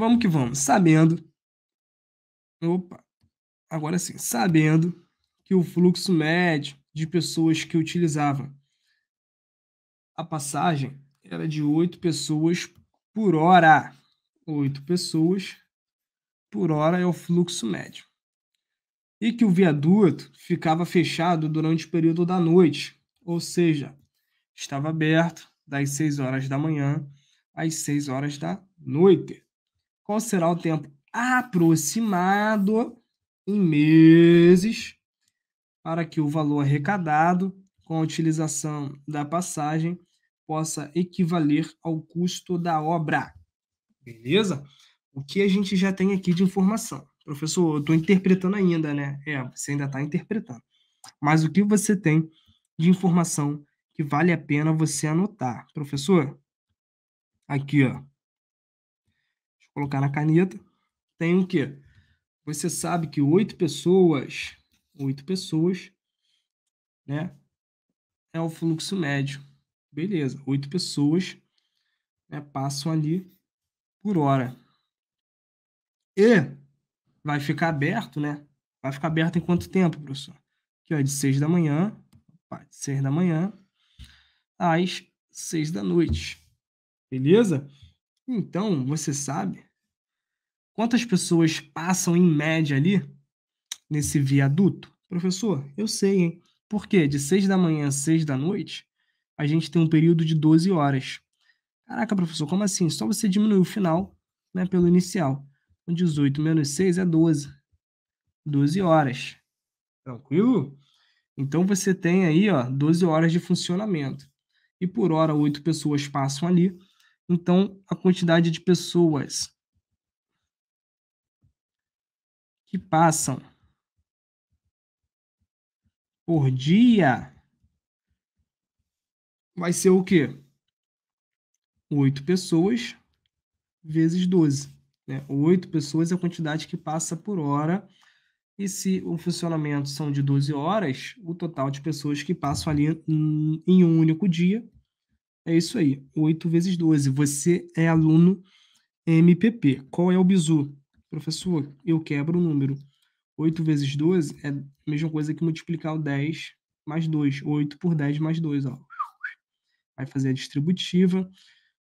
Vamos que vamos. Sabendo. Opa. Agora sim. Sabendo que o fluxo médio de pessoas que utilizavam a passagem era de 8 pessoas por hora. 8 pessoas por hora é o fluxo médio. E que o viaduto ficava fechado durante o período da noite, ou seja, estava aberto das 6 horas da manhã às 6 horas da noite. Qual será o tempo aproximado em meses para que o valor arrecadado com a utilização da passagem possa equivaler ao custo da obra? Beleza? O que a gente já tem aqui de informação? Professor, eu estou interpretando ainda, né? É, você ainda está interpretando. Mas o que você tem de informação que vale a pena você anotar? Professor, aqui, ó colocar na caneta, tem o quê? Você sabe que oito pessoas, oito pessoas, né? É o fluxo médio. Beleza, oito pessoas né, passam ali por hora. E vai ficar aberto, né? Vai ficar aberto em quanto tempo, professor? que é de seis da manhã, opa, de seis da manhã às seis da noite. Beleza? Então, você sabe quantas pessoas passam em média ali nesse viaduto? Professor, eu sei, hein? Por quê? de 6 da manhã a 6 da noite, a gente tem um período de 12 horas. Caraca, professor, como assim? Só você diminuir o final né, pelo inicial. 18 então, menos 6 é 12. 12 horas. Tranquilo? Então você tem aí ó, 12 horas de funcionamento. E por hora, 8 pessoas passam ali então a quantidade de pessoas que passam por dia vai ser o quê? 8 pessoas vezes 12. Né? 8 pessoas é a quantidade que passa por hora. E se o funcionamento são de 12 horas, o total de pessoas que passam ali hum, em um único dia é isso aí, 8 vezes 12. Você é aluno MPP. Qual é o bizu? Professor, eu quebro o número. 8 vezes 12 é a mesma coisa que multiplicar o 10 mais 2. 8 por 10 mais 2. Ó. Vai fazer a distributiva.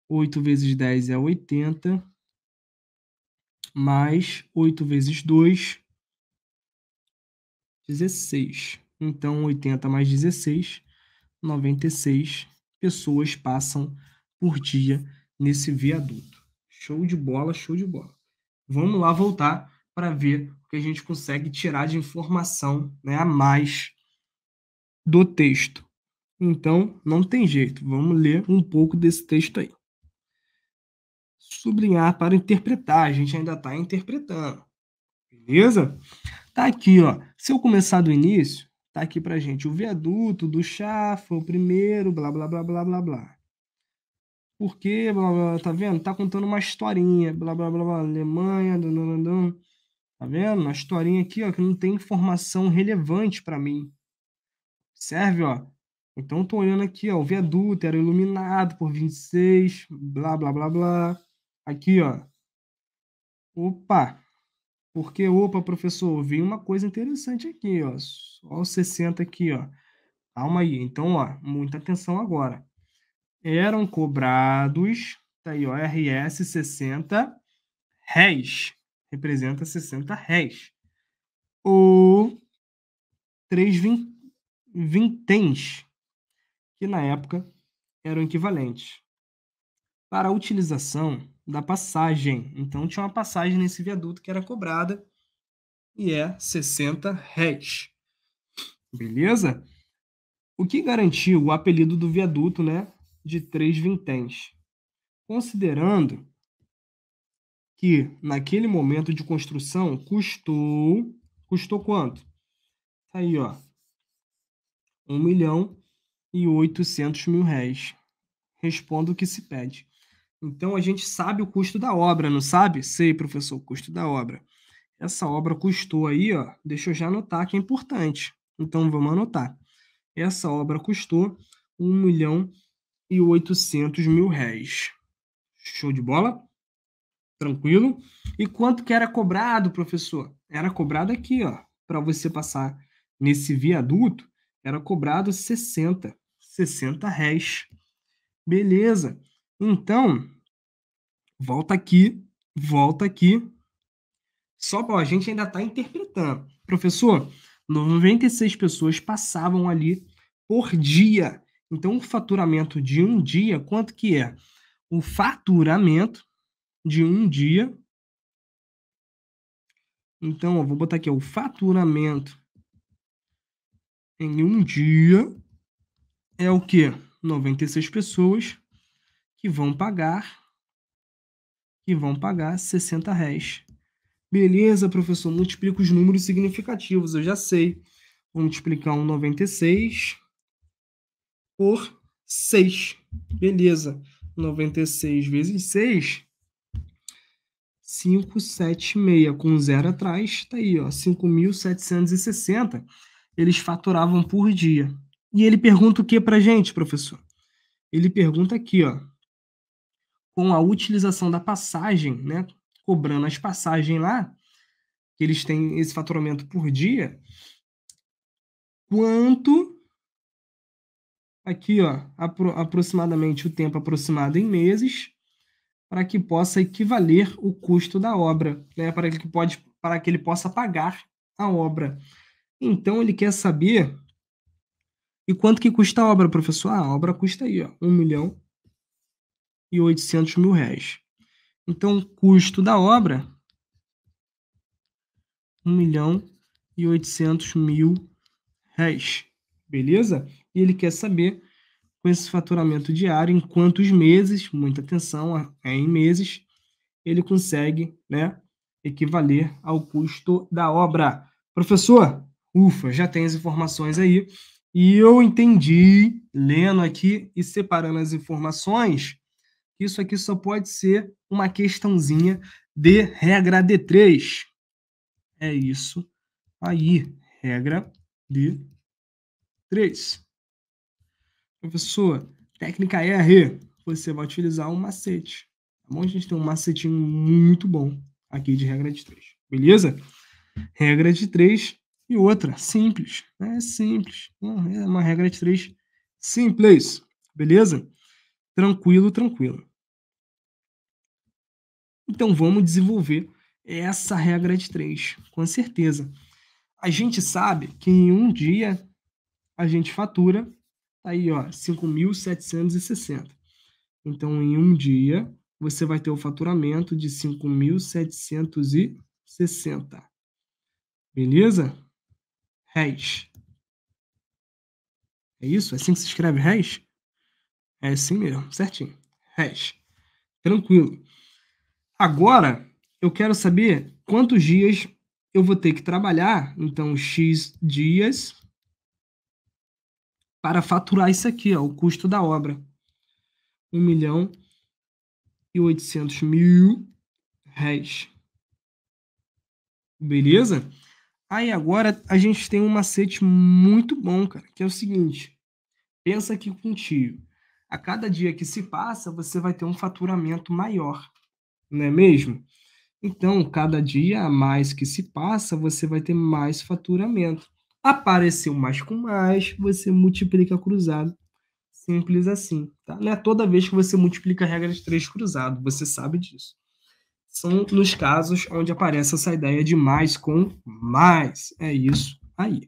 8 vezes 10 é 80. Mais 8 vezes 2, 16. Então, 80 mais 16, 96 pessoas passam por dia nesse viaduto. Show de bola, show de bola. Vamos lá voltar para ver o que a gente consegue tirar de informação né, a mais do texto. Então, não tem jeito, vamos ler um pouco desse texto aí. Sublinhar para interpretar, a gente ainda está interpretando. Beleza? Tá aqui, ó. Se eu começar do início, tá aqui pra gente. O viaduto do chá foi o primeiro, blá, blá, blá, blá, blá, blá. Por quê? Blá, blá, tá vendo? Tá contando uma historinha, blá, blá, blá, blá. Alemanha, dananandão. Tá vendo? Uma historinha aqui, ó, que não tem informação relevante para mim. Serve, ó. Então eu tô olhando aqui, ó, o viaduto era iluminado por 26, blá, blá, blá, blá. Aqui, ó. Opa, porque, opa, professor, vi uma coisa interessante aqui, ó. Olha os 60 aqui, ó. Calma aí. Então, ó, muita atenção agora. Eram cobrados, tá aí, ó, RS 60 réis. Representa 60 réis. Ou 3 vinténs, que na época eram equivalentes. Para a utilização da passagem. Então tinha uma passagem nesse viaduto que era cobrada e é 60 RETs. Beleza? O que garantiu o apelido do viaduto, né, de três vinténs? Considerando que naquele momento de construção custou custou quanto? Tá aí, ó. 1 milhão e 800 mil réis. Respondo o que se pede. Então a gente sabe o custo da obra, não sabe? Sei, professor, o custo da obra. Essa obra custou aí, ó, deixa eu já anotar que é importante. Então vamos anotar. Essa obra custou 1 milhão e 800 mil réis. Show de bola? Tranquilo? E quanto que era cobrado, professor? Era cobrado aqui, ó, para você passar nesse viaduto, era cobrado 60, 60 réis. Beleza. Então, Volta aqui, volta aqui. Só para a gente ainda está interpretando. Professor, 96 pessoas passavam ali por dia. Então, o faturamento de um dia, quanto que é? O faturamento de um dia. Então, eu vou botar aqui o faturamento em um dia é o que? 96 pessoas que vão pagar que vão pagar 60 réis. Beleza, professor, multiplica os números significativos, eu já sei. Vou multiplicar 96 por 6. Beleza, 96 vezes 6, 576, com zero atrás, está aí, ó, 5.760, eles faturavam por dia. E ele pergunta o que para gente, professor? Ele pergunta aqui, ó, com a utilização da passagem, né? Cobrando as passagens lá, que eles têm esse faturamento por dia, quanto aqui, ó, apro aproximadamente o tempo aproximado em meses, para que possa equivaler o custo da obra, né? Para que pode, para que ele possa pagar a obra. Então ele quer saber e quanto que custa a obra, professor? Ah, a obra custa aí, ó, um milhão e 800 mil reais. Então, o custo da obra, 1 milhão e 800 mil reais. Beleza? E ele quer saber, com esse faturamento diário, em quantos meses, muita atenção, é em meses, ele consegue né, equivaler ao custo da obra. Professor, ufa, já tem as informações aí. E eu entendi, lendo aqui e separando as informações, isso aqui só pode ser uma questãozinha de regra de 3. É isso aí, regra de 3. Professor, técnica R, você vai utilizar um macete. Tá bom? A gente tem um macetinho muito bom aqui de regra de 3. Beleza? Regra de 3 e outra, simples. É simples. É uma regra de 3 simples. Beleza? tranquilo, tranquilo. Então vamos desenvolver essa regra de três, com certeza. A gente sabe que em um dia a gente fatura tá aí, ó, 5.760. Então em um dia você vai ter o faturamento de 5.760. Beleza? reis É isso? É assim que se escreve 5.760. É assim mesmo, certinho. Hash. Tranquilo. Agora, eu quero saber quantos dias eu vou ter que trabalhar, então X dias, para faturar isso aqui, ó, o custo da obra. 1 milhão e 800 mil réis. Beleza? Aí agora a gente tem um macete muito bom, cara, que é o seguinte. Pensa aqui com o tio a cada dia que se passa, você vai ter um faturamento maior, não é mesmo? Então, cada dia a mais que se passa, você vai ter mais faturamento. Apareceu mais com mais, você multiplica cruzado. Simples assim, tá? Não é toda vez que você multiplica a regra de três cruzado, você sabe disso. São nos casos onde aparece essa ideia de mais com mais. É isso aí.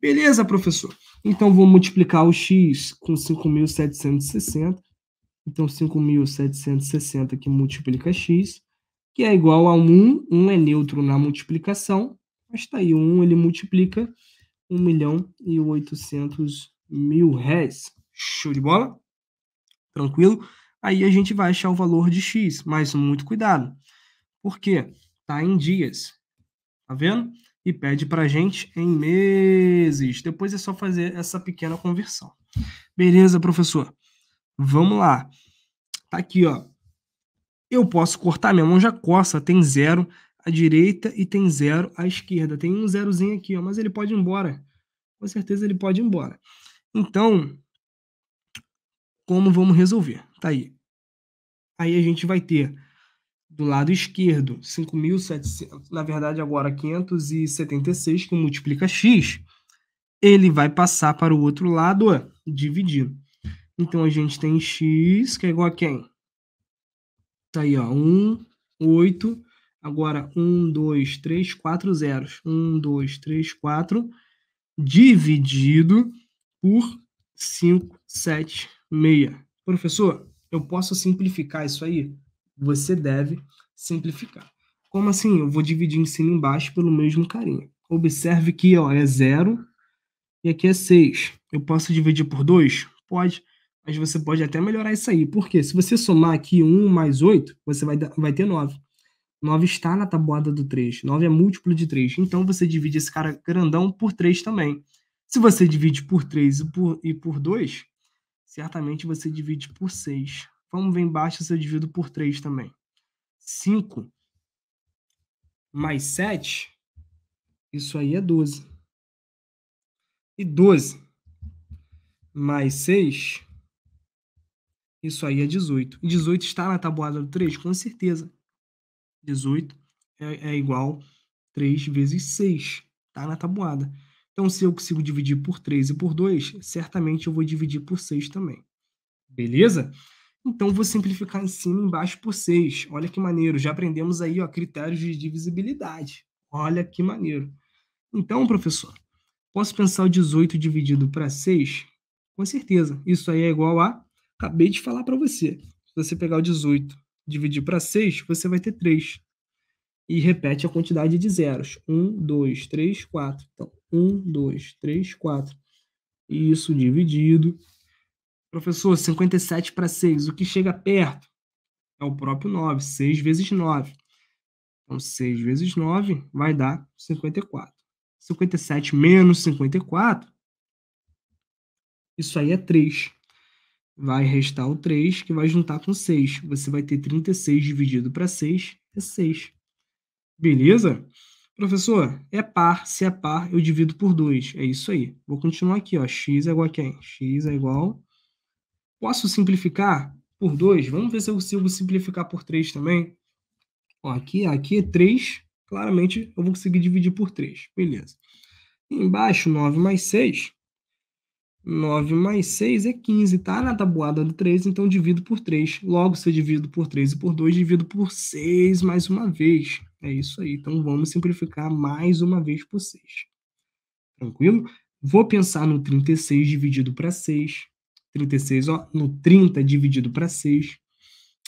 Beleza, professor. Então, vou multiplicar o x com 5.760. Então, 5.760 que multiplica x, que é igual a 1. 1 é neutro na multiplicação, mas está aí, 1 ele multiplica 1 milhão e 800 mil réis. Show de bola? Tranquilo? Aí a gente vai achar o valor de x, mas muito cuidado. Por quê? Está em dias. Está vendo? e pede para a gente em meses. Depois é só fazer essa pequena conversão. Beleza, professor? Vamos lá. Tá aqui, ó. Eu posso cortar, minha mão já coça, tem zero à direita e tem zero à esquerda. Tem um zerozinho aqui, ó, mas ele pode ir embora. Com certeza ele pode ir embora. Então, como vamos resolver? Tá aí. Aí a gente vai ter do lado esquerdo, 5.700, na verdade agora 576, que multiplica x, ele vai passar para o outro lado dividido. Então, a gente tem x, que é igual a quem? Está aí, ó, 1, 8, agora 1, 2, 3, 4 zeros. 1, 2, 3, 4, dividido por 5, 7, 6. Professor, eu posso simplificar isso aí? você deve simplificar. Como assim? Eu vou dividir em cima e embaixo pelo mesmo carinha. Observe que ó, é 0 e aqui é 6. Eu posso dividir por 2? Pode, mas você pode até melhorar isso aí. Por quê? se você somar aqui 1 um mais 8, você vai, vai ter 9. 9 está na tabuada do 3. 9 é múltiplo de 3. Então você divide esse cara grandão por 3 também. Se você divide por 3 e por, e por 2, certamente você divide por 6. Vamos ver embaixo se eu divido por 3 também. 5 mais 7, isso aí é 12. E 12 mais 6, isso aí é 18. E 18 está na tabuada do 3? Com certeza. 18 é, é igual 3 vezes 6. Está na tabuada. Então, se eu consigo dividir por 3 e por 2, certamente eu vou dividir por 6 também. Beleza? Então, vou simplificar em cima e embaixo por 6. Olha que maneiro, já aprendemos aí ó, critérios de divisibilidade. Olha que maneiro. Então, professor, posso pensar o 18 dividido para 6? Com certeza, isso aí é igual a... Acabei de falar para você. Se você pegar o 18 dividir para 6, você vai ter 3. E repete a quantidade de zeros. 1, 2, 3, 4. Então, 1, 2, 3, 4. Isso dividido Professor, 57 para 6, o que chega perto é o próprio 9, 6 vezes 9. Então, 6 vezes 9 vai dar 54. 57 menos 54, isso aí é 3. Vai restar o 3, que vai juntar com 6. Você vai ter 36 dividido para 6, é 6. Beleza? Professor, é par. Se é par, eu divido por 2. É isso aí. Vou continuar aqui. Ó. x é igual a quem? x é igual Posso simplificar por 2? Vamos ver se eu consigo simplificar por 3 também. Ó, aqui, aqui é 3. Claramente, eu vou conseguir dividir por 3. Beleza. embaixo, 9 mais 6. 9 mais 6 é 15. Está na tabuada do 3, então divido por 3. Logo, se eu divido por 3 e por 2, divido por 6 mais uma vez. É isso aí. Então, vamos simplificar mais uma vez por 6. Tranquilo? Vou pensar no 36 dividido para 6. 36 ó, no 30 dividido para 6,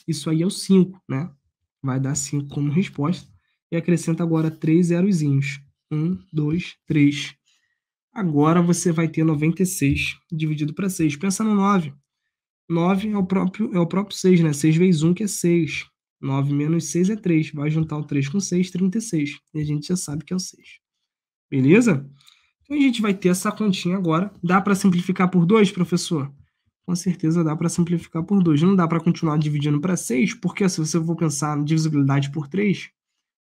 isso aí é o 5, né? Vai dar 5 como resposta. E acrescenta agora 3 zerozinhos. 1, 2, 3. Agora você vai ter 96 dividido para 6. Pensa no 9. 9 é o próprio, é o próprio 6, né? 6 vezes 1 que é 6. 9 menos 6 é 3. Vai juntar o 3 com 6, 36. E a gente já sabe que é o 6. Beleza? Então a gente vai ter essa continha agora. Dá para simplificar por 2, professor? com certeza dá para simplificar por 2. Não dá para continuar dividindo para 6, porque se você for pensar é tá na divisibilidade por 3,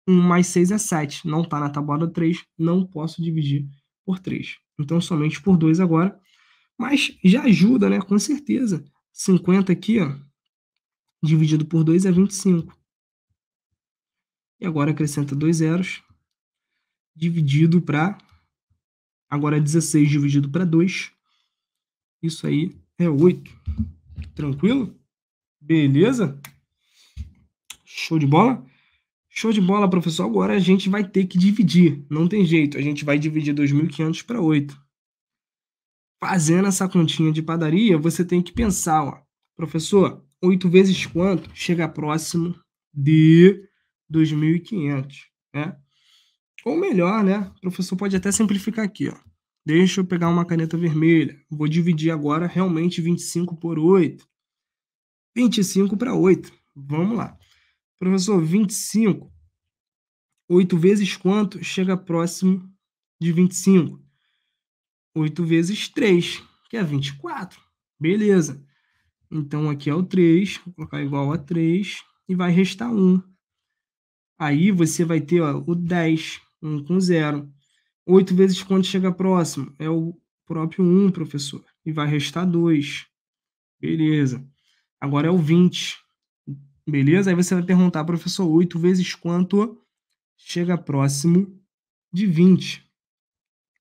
1 mais 6 é 7. Não está na tabuada 3, não posso dividir por 3. Então, somente por 2 agora. Mas já ajuda, né? Com certeza. 50 aqui, ó, dividido por 2 é 25. E agora acrescenta dois zeros, dividido para. Agora 16 é dividido para 2. Isso aí é oito. Tranquilo? Beleza? Show de bola? Show de bola, professor. Agora a gente vai ter que dividir. Não tem jeito. A gente vai dividir 2.500 para 8. Fazendo essa continha de padaria, você tem que pensar, ó. Professor, 8 vezes quanto chega próximo de 2.500, né? Ou melhor, né? O professor pode até simplificar aqui, ó. Deixa eu pegar uma caneta vermelha. Vou dividir agora realmente 25 por 8. 25 para 8. Vamos lá. Professor, 25. 8 vezes quanto chega próximo de 25? 8 vezes 3, que é 24. Beleza. Então aqui é o 3. Vou colocar igual a 3. E vai restar 1. Aí você vai ter ó, o 10. 1 com 0. 8 vezes quanto chega próximo? É o próprio 1, professor. E vai restar 2. Beleza. Agora é o 20. Beleza? Aí você vai perguntar, professor, 8 vezes quanto chega próximo de 20?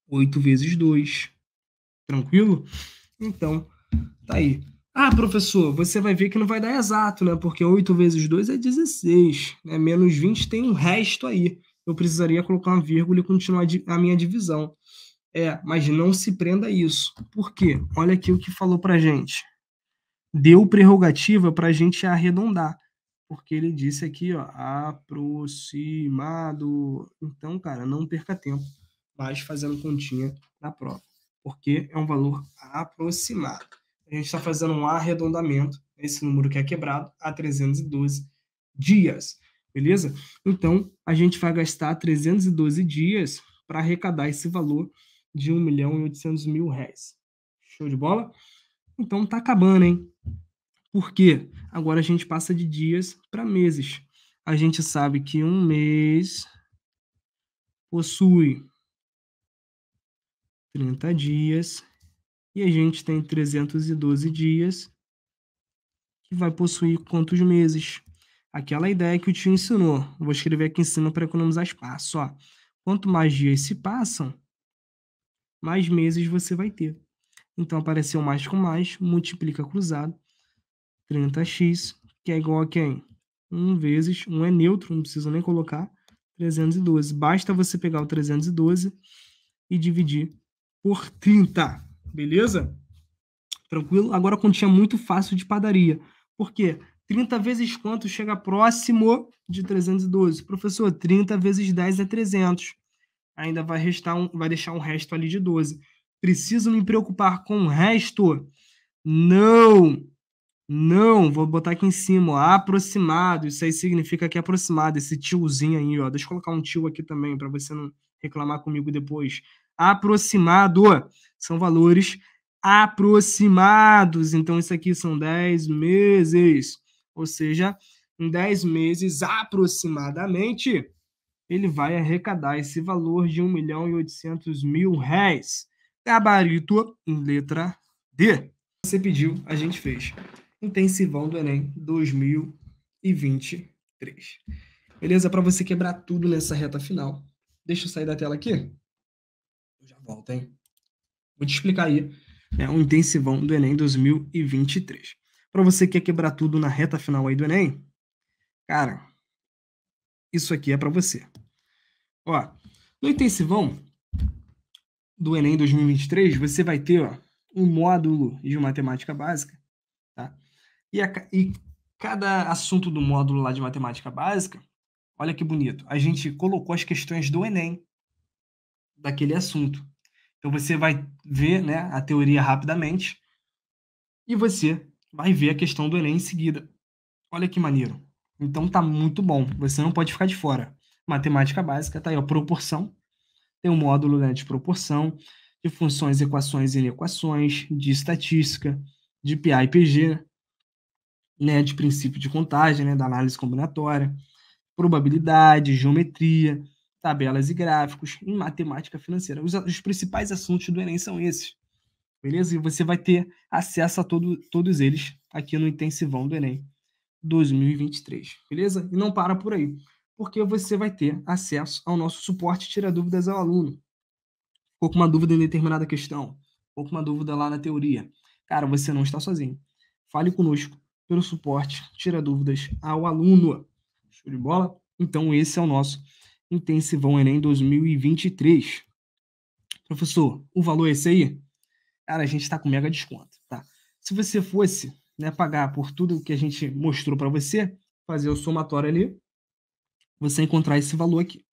8 vezes 2. Tranquilo? Então, tá aí. Ah, professor, você vai ver que não vai dar exato, né? Porque 8 vezes 2 é 16. Né? Menos 20 tem um resto aí eu precisaria colocar uma vírgula e continuar a minha divisão. É, mas não se prenda a isso. Por quê? Olha aqui o que falou para gente. Deu prerrogativa para a gente arredondar. Porque ele disse aqui, ó, aproximado. Então, cara, não perca tempo. Mas fazendo continha na prova. Porque é um valor aproximado. A gente está fazendo um arredondamento, esse número que é quebrado, a 312 dias beleza? Então, a gente vai gastar 312 dias para arrecadar esse valor de 1 milhão e 800 mil reais. Show de bola? Então, tá acabando, hein? Por quê? Agora a gente passa de dias para meses. A gente sabe que um mês possui 30 dias e a gente tem 312 dias que vai possuir quantos meses? aquela ideia que o tio ensinou. vou escrever aqui em cima para economizar espaço. Ó. Quanto mais dias se passam, mais meses você vai ter. Então, apareceu mais com mais, multiplica cruzado, 30x, que é igual a quem? 1 vezes, 1 é neutro, não precisa nem colocar, 312. Basta você pegar o 312 e dividir por 30, beleza? Tranquilo? Agora, continha muito fácil de padaria. Por quê? 30 vezes quanto chega próximo de 312? Professor, 30 vezes 10 é 300. Ainda vai, restar um, vai deixar um resto ali de 12. Preciso me preocupar com o resto? Não! Não, vou botar aqui em cima, ó, aproximado. Isso aí significa que é aproximado, esse tiozinho aí, ó. Deixa eu colocar um tio aqui também, para você não reclamar comigo depois. Aproximado. São valores aproximados. Então, isso aqui são 10 meses ou seja, em 10 meses aproximadamente, ele vai arrecadar esse valor de 1 milhão e 800 mil reais. Gabarito em letra D. Você pediu, a gente fez. Intensivão do Enem 2023. Beleza? Para você quebrar tudo nessa reta final. Deixa eu sair da tela aqui. Eu já volto, hein? Vou te explicar aí É o um intensivão do Enem 2023 para você que quer quebrar tudo na reta final aí do Enem, cara, isso aqui é para você. Ó, no intensivão do Enem 2023, você vai ter ó, um módulo de matemática básica, tá? E, a, e cada assunto do módulo lá de matemática básica, olha que bonito, a gente colocou as questões do Enem daquele assunto. Então você vai ver né, a teoria rapidamente e você vai ver a questão do Enem em seguida. Olha que maneiro. Então tá muito bom, você não pode ficar de fora. Matemática básica, tá aí, ó, proporção. Tem um módulo né, de proporção, de funções, equações e inequações, de estatística, de PA e PG, né, de princípio de contagem, né, da análise combinatória, probabilidade, geometria, tabelas e gráficos, em matemática financeira. Os, os principais assuntos do Enem são esses beleza? E você vai ter acesso a todo, todos eles aqui no Intensivão do Enem 2023, beleza? E não para por aí, porque você vai ter acesso ao nosso suporte Tira Dúvidas ao Aluno. Ficou com uma dúvida em determinada questão, ou com uma dúvida lá na teoria. Cara, você não está sozinho. Fale conosco pelo suporte Tira Dúvidas ao Aluno. Show de bola? Então, esse é o nosso Intensivão Enem 2023. Professor, o valor é esse aí? Cara, a gente está com mega desconto, tá? Se você fosse né, pagar por tudo que a gente mostrou para você, fazer o somatório ali, você encontrar esse valor aqui,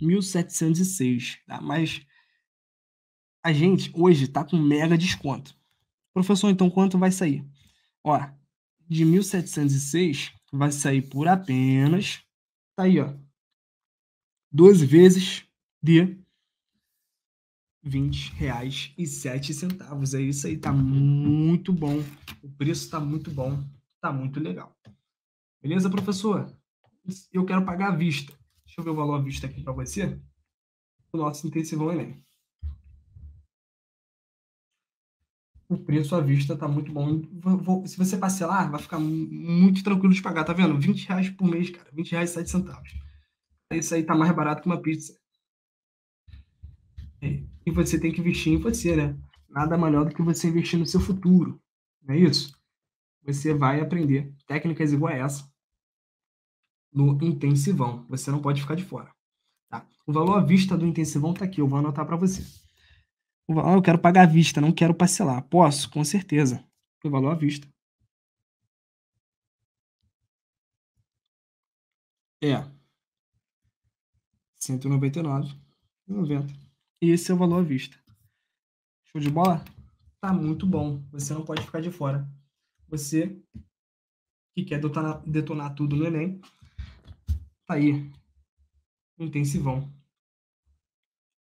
1.706, tá? Mas a gente hoje está com mega desconto. Professor, então quanto vai sair? Ó, de 1.706 vai sair por apenas, tá aí, ó, 12 vezes de 20,07. É isso aí, tá muito bom. O preço tá muito bom, tá muito legal. Beleza, professor? Eu quero pagar à vista. Deixa eu ver o valor à vista aqui para você. O nosso intensivão é Enem. O preço à vista tá muito bom. se você parcelar, vai ficar muito tranquilo de pagar, tá vendo? 20 reais por mês, cara. R$ 20,07. É isso aí tá mais barato que uma pizza. E você tem que investir em você, né? Nada melhor do que você investir no seu futuro. Não é isso? Você vai aprender técnicas igual a essa no intensivão. Você não pode ficar de fora. Tá? O valor à vista do intensivão está aqui. Eu vou anotar para você. O valor, ah, eu quero pagar à vista, não quero parcelar. Posso? Com certeza. O valor à vista. É 199,90. E esse é o valor à vista. Show de bola? Tá muito bom. Você não pode ficar de fora. Você que quer detonar, detonar tudo no Enem, tá aí. Intensivão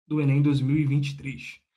do Enem 2023.